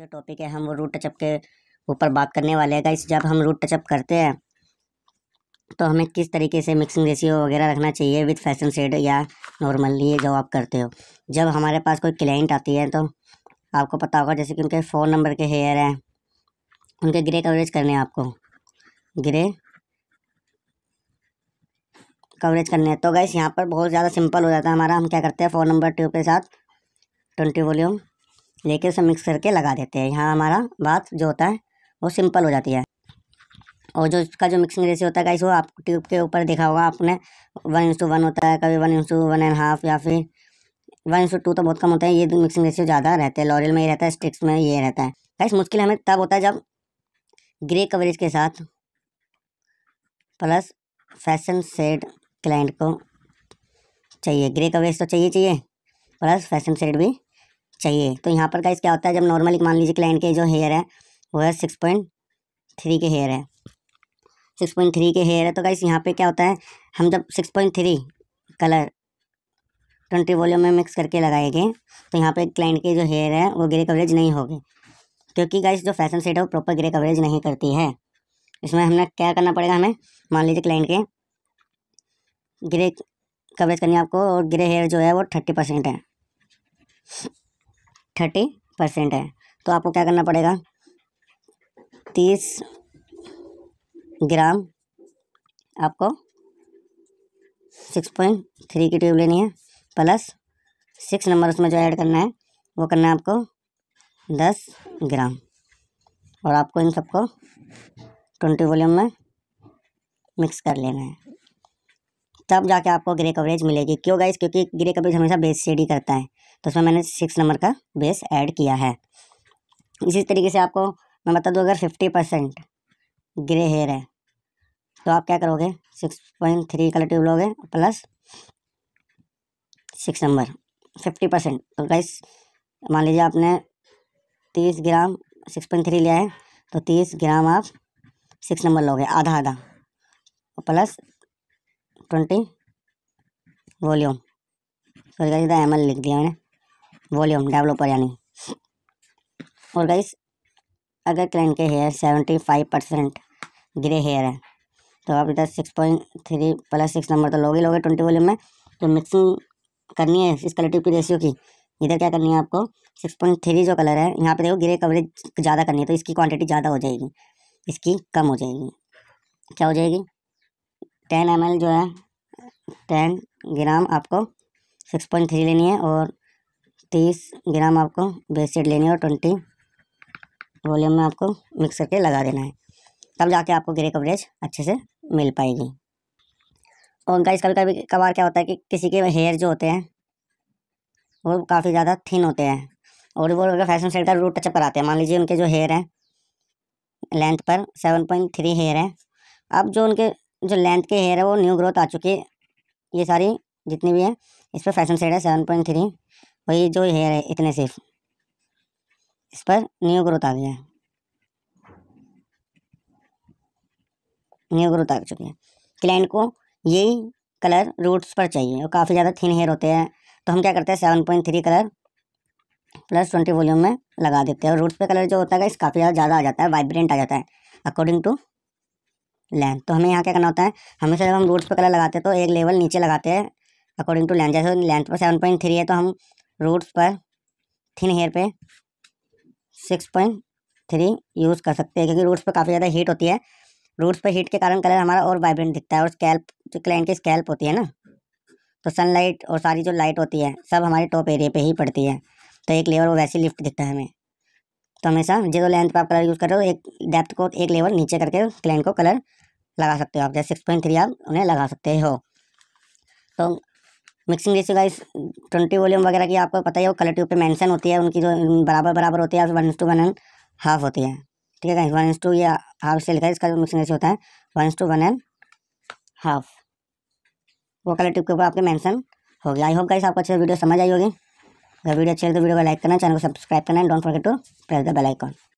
का जो टॉपिक है हम वो रूट टचअप के ऊपर बात करने वाले हैं गाइस जब हम रूट टचअप करते हैं तो हमें किस तरीके से मिक्सिंग रेशियो वगैरह रखना चाहिए विद फैशन सेड या नॉर्मली जो आप करते हो जब हमारे पास कोई क्लाइंट आती है तो आपको पता होगा जैसे कि उनके फ़ोन नंबर के हेयर हैं उनके ग्रे कवरेज करने हैं आपको ग्रे कवरेज करने हैं तो गाइस यहाँ पर बहुत ज़्यादा सिंपल हो जाता है हमारा हम क्या करते हैं फ़ोन नंबर ट्यूब के साथ ट्वेंटी वॉल्यूम लेके उसे मिक्स करके लगा देते हैं यहाँ हमारा बात जो होता है वो सिंपल हो जाती है और जो इसका जो मिक्सिंग रेशियो होता है गाइस वो आप ट्यूब के ऊपर देखा होगा आपने वन इंस टू वन होता है कभी one is to one and half या फिर वन इंस टू तो बहुत कम होता है ये मिक्सिंग रेशियो ज़्यादा रहता है लॉरियल में ये रहता है स्टिक्स में ये रहता है गाइस मुश्किल हमें तब होता है जब ग्रे कवरेज के साथ प्लस फैशन सेड क्लाइंट को चाहिए ग्रे कवरेज तो चाहिए चाहिए प्लस फैशन सेड भी चाहिए तो यहाँ पर गाइस क्या होता है जब नॉर्मली मान लीजिए क्लाइंट के जो हेयर है वो है सिक्स पॉइंट थ्री के हेयर है सिक्स पॉइंट थ्री के हेयर है तो गाइस यहाँ पे क्या होता है हम जब six point three colour twenty volume में मिक्स करके लगाएंगे तो यहाँ पे क्लाइंट के जो हेयर है वो ग्रे कवरेज नहीं होगी क्योंकि गाइस जो फैशन सेट है वो प्रॉपर ग्रे कवरेज नहीं करती है इसमें हमें क्या करना पड़ेगा हमें मान लीजिए क्लाइंट के ग्रे कवरेज करनी है आपको और ग्रे हेयर जो है वो थर्टी परसेंट है थर्टी परसेंट है तो आपको क्या करना पड़ेगा तीस ग्राम आपको सिक्स पॉइंट थ्री की ट्यूब लेनी है प्लस सिक्स नंबर उसमें जो ऐड करना है वो करना है आपको दस ग्राम और आपको इन सबको ट्वेंटी वॉल्यूम में मिक्स कर लेना है तब जाके आपको ग्रे कवरेज मिलेगी क्यों गाइस क्योंकि ग्रे कवरेज हमेशा बेस शेड करता है तो उसमें मैंने सिक्स नंबर का बेस ऐड किया है इसी तरीके से आपको मैं बता दूँ अगर फिफ्टी परसेंट ग्रे हेयर है तो आप क्या करोगे six point three colour tube लोगे plus six number fifty percent तो गाइस मान लीजिए आपने तीस ग्राम सिक्स पॉइंट थ्री लिया है तो तीस ग्राम आप सिक्स नंबर लोगे आधा आधा plus twenty volume sorry guys M L लिख दिया मैंने वॉल्यूम डेवलपर यानी और गाइस अगर क्लाइंट के hair seventy five percent grey hair है तो आप इधर six point three plus six number तो लोगे लोगे ट्वेंटी वॉल्यूम में तो मिक्सिंग करनी है इस क्वालिटी की रेशियो की इधर क्या करनी है आपको सिक्स पॉइंट थ्री जो कलर है यहाँ पे देखो ग्रे कवरेज ज़्यादा करनी है तो इसकी क्वांटिटी ज़्यादा हो जाएगी इसकी कम हो जाएगी क्या हो जाएगी टेन एम जो है टेन ग्राम आपको सिक्स पॉइंट थ्री लेनी है और तीस ग्राम आपको बेसिड लेनी है और ट्वेंटी वॉल्यूम में आपको मिक्स करके लगा देना है तब जाके आपको ग्रे कवरेज अच्छे से मिल पाएगी और गाइस कभी कभी कभार क्या होता है कि किसी के हेयर जो होते हैं वो काफ़ी ज़्यादा थिन होते हैं और वो अगर फैशन सेट का रूट टचअप कराते हैं मान लीजिए उनके जो हेयर हैं लेंथ पर सेवन पॉइंट थ्री हेयर है अब जो उनके जो लेंथ के हेयर है वो न्यू ग्रोथ आ चुकी है ये सारी जितनी भी है इस पर फैशन सेट है सेवन पॉइंट थ्री वही जो हेयर है इतने सिर्फ इस पर न्यू ग्रोथ आ गया न्यू ग्रोथ आ चुकी है क्लाइंट को यही कलर रूट्स पर चाहिए और काफ़ी ज़्यादा थिन हेयर होते हैं तो हम क्या करते हैं seven point three colour plus twenty volume में लगा देते हैं और रूट्स पे कलर जो होता है इस काफ़ी ज़्यादा ज़्यादा आ जाता है वाइब्रेंट आ जाता है अकॉर्डिंग टू लेंथ तो हमें यहाँ क्या करना होता है हमेशा जब हम रूट्स पे कलर लगाते हैं तो एक लेवल नीचे लगाते हैं अकॉर्डिंग टू लेंथ जैसे लेंथ पर सेवन पॉइंट थ्री है तो हम रूट्स पर थिन हेयर पे सिक्स पॉइंट थ्री यूज़ कर सकते हैं क्योंकि रूट्स पर काफ़ी ज़्यादा हीट होती है रूट्स पर हीट के कारण कलर हमारा और वाइब्रेंट दिखता है और स्कैल्प जो क्लाइंट की स्कैल्प होती है ना तो सनलाइट और सारी जो लाइट होती है सब हमारे टॉप एरिया पे ही पड़ती है तो एक लेवल वो वैसे लिफ्ट दिखता है हमें तो हमेशा जो लेंथ पर आप कलर यूज़ कर रहे हो एक डेप्थ को एक लेवल नीचे करके क्लाइंट को कलर लगा सकते हो आप जैसे सिक्स पॉइंट थ्री आप उन्हें लगा सकते हो तो mixing ratio guys twenty volume वगैरह की आपको पता ही हो कलेक्टिव पे मेंशन होती है उनकी जो बराबर बराबर होती है one is to one and half होती है ठीक है वन इंस टू या हाफ से लिखा है इसका जो मिक्सिंग रेशियो होता है one is to one and half वो कलेक्टिव के ऊपर आपके मैंशन हो गया आई होप गाइस आपको अच्छे वीडियो समझ आई होगी अगर वीडियो अच्छी लगे तो वीडियो को लाइक करना चैनल को सब्सक्राइब करना don't forget to press the bell icon